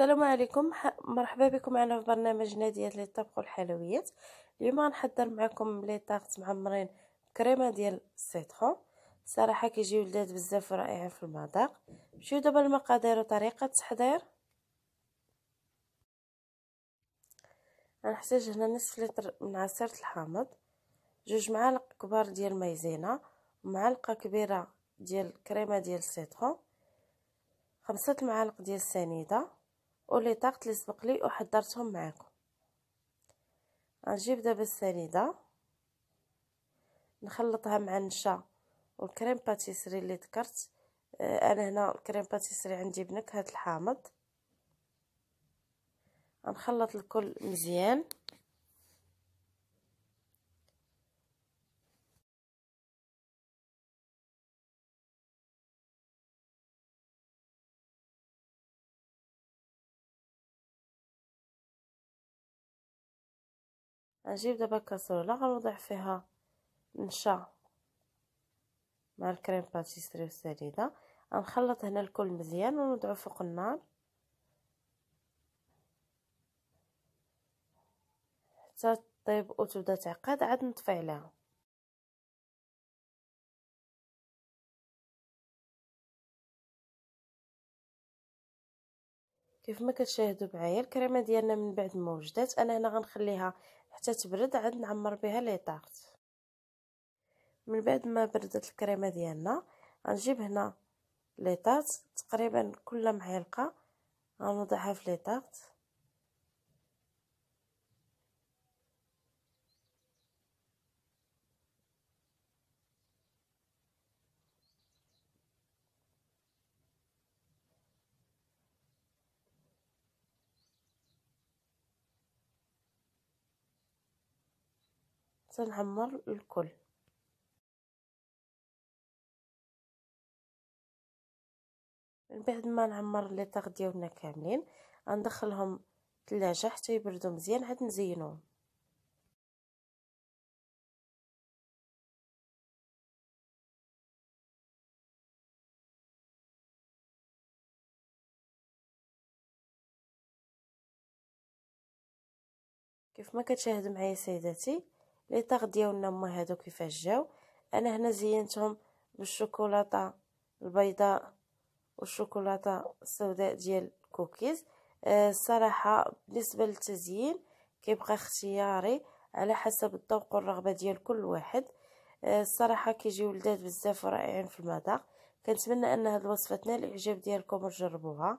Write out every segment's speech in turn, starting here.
السلام عليكم مرحبا بكم معنا في برنامج نادية للطبخ والحلويات اليوم غنحضر معكم لي طاغط معمرين كريمه ديال السيترون صراحه كيجيو لذاذ بزاف رائعين في المذاق نمشيو دابا المقادير وطريقه التحضير غنحتاج هنا نصف لتر من عصير الحامض جوج معالق كبار ديال مايزينا معلقه كبيره ديال كريمه ديال السيترون خمسة معالق ديال السنيده ولي طاقت لي سبق لي وحضرتهم معاكم غنجيب دابا السنيده نخلطها مع النشا والكريم باتيسري اللي ذكرت آه انا هنا الكريم باتيسري عندي بنكهه الحامض غنخلط الكل مزيان غنجيب دابا كاسرولة غنوضع فيها نشا مع الكريم باتيسري والسديدة غنخلط هنا الكل مزيان ونوضعو فوق النار حتى طيب وتبدا تعقد عاد نطفي عليها كيف ما كتشاهدوا معايا الكريمه ديالنا من بعد ما وجدات انا هنا غنخليها حتى تبرد عاد نعمر بها لي طاقت من بعد ما بردت الكريمه ديالنا غنجيب هنا لي تقريبا كل معلقه غنوضعها في لي طارت تنعمر الكل من بعد ما نعمر لي طاغ ديالنا كاملين غندخلهم الثلاجة حتى يبردو مزيان عاد نزينوهم كيف ما كتشاهدوا معايا سيداتي لي طاغ ديالنا هما هادو كيفاش جاو انا هنا زينتهم بالشوكولاته البيضاء والشوكولاته السوداء ديال كوكيز أه الصراحه بالنسبه للتزيين كيبقى اختياري على حسب الذوق والرغبه ديال كل واحد أه الصراحه كيجيو لذاذ بزاف ورائعين في المذاق كنتمنى ان هاد الوصفه تنال الاعجاب ديالكم وتجربوها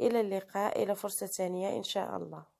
الى اللقاء الى فرصه ثانيه ان شاء الله